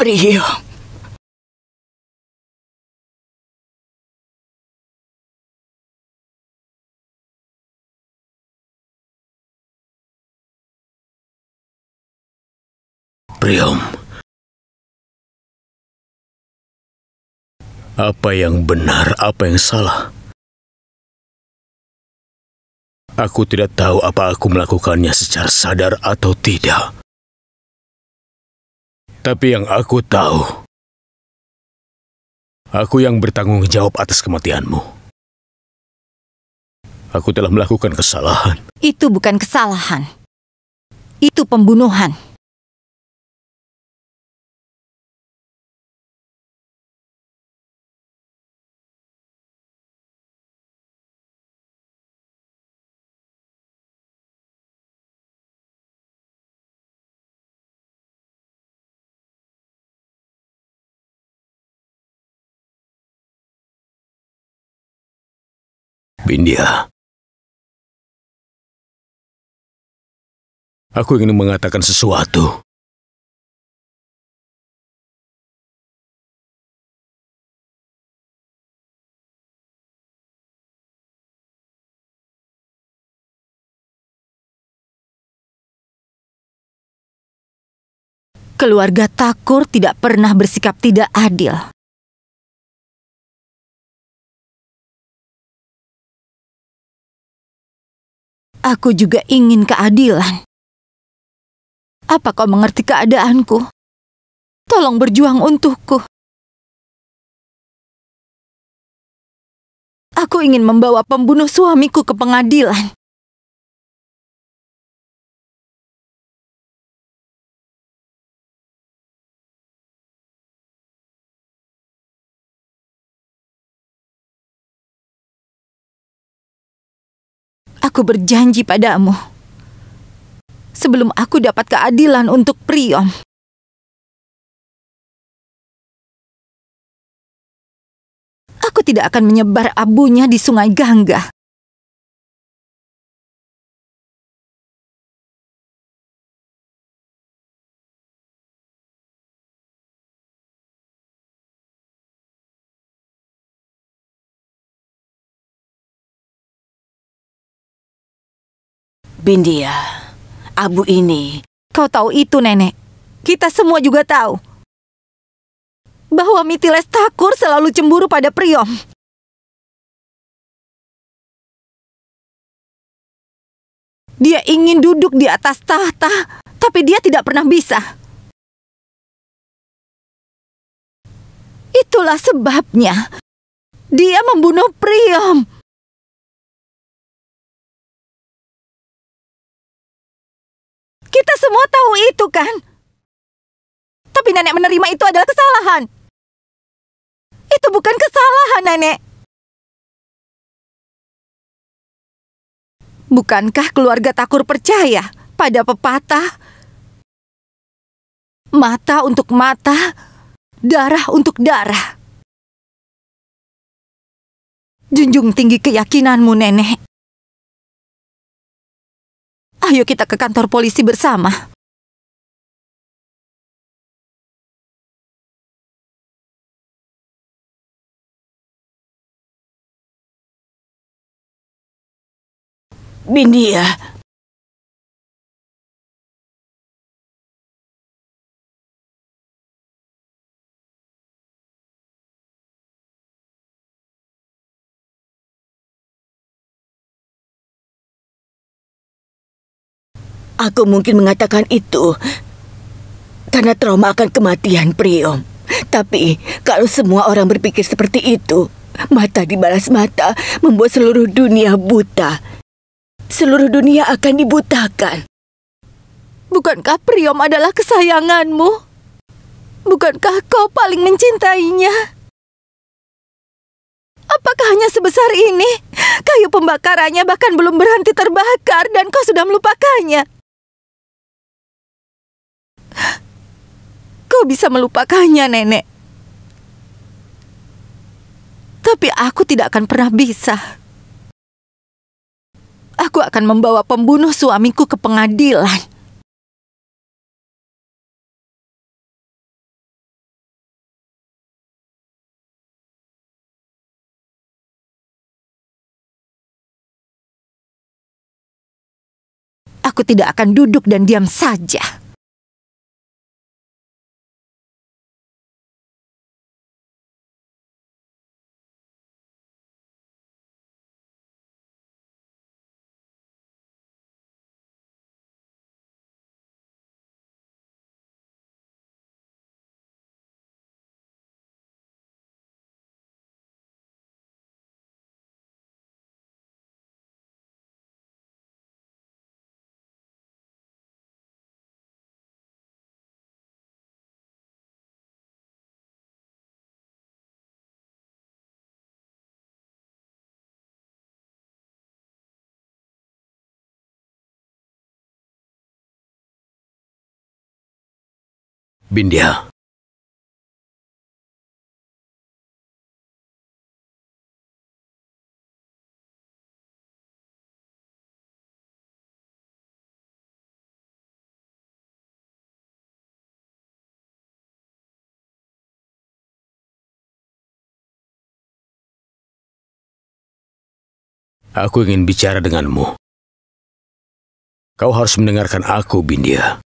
frío. Priom. Apa yang benar, apa yang salah? Aku tidak tahu apa aku melakukannya secara sadar atau tidak. Tapi yang aku tahu, aku yang bertanggung jawab atas kematianmu. Aku telah melakukan kesalahan. Itu bukan kesalahan. Itu pembunuhan. India, Aku ingin mengatakan sesuatu. Keluarga Takur tidak pernah bersikap tidak adil. Aku juga ingin keadilan. Apa kau mengerti keadaanku? Tolong berjuang untukku. Aku ingin membawa pembunuh suamiku ke pengadilan. Aku berjanji padamu. Sebelum aku dapat keadilan untuk Priom. Aku tidak akan menyebar abunya di sungai Gangga. Bindia, abu ini. Kau tahu itu, Nenek. Kita semua juga tahu. Bahwa Mitiles Takur selalu cemburu pada Priom. Dia ingin duduk di atas tahta, tapi dia tidak pernah bisa. Itulah sebabnya dia membunuh Priom. Kita semua tahu itu kan? Tapi nenek menerima itu adalah kesalahan. Itu bukan kesalahan, nenek. Bukankah keluarga Takur percaya pada pepatah? Mata untuk mata, darah untuk darah. Junjung tinggi keyakinanmu, nenek. Ayo kita ke kantor polisi bersama. Bindia, ya, Aku mungkin mengatakan itu karena trauma akan kematian Priom. Tapi kalau semua orang berpikir seperti itu, mata dibalas mata membuat seluruh dunia buta. Seluruh dunia akan dibutakan. Bukankah Priom adalah kesayanganmu? Bukankah kau paling mencintainya? Apakah hanya sebesar ini? Kayu pembakarannya bahkan belum berhenti terbakar dan kau sudah melupakannya. kau bisa melupakannya, Nenek. Tapi aku tidak akan pernah bisa. Aku akan membawa pembunuh suamiku ke pengadilan. Aku tidak akan duduk dan diam saja. Bindia, Aku ingin bicara denganmu. Kau harus mendengarkan aku, Bindia.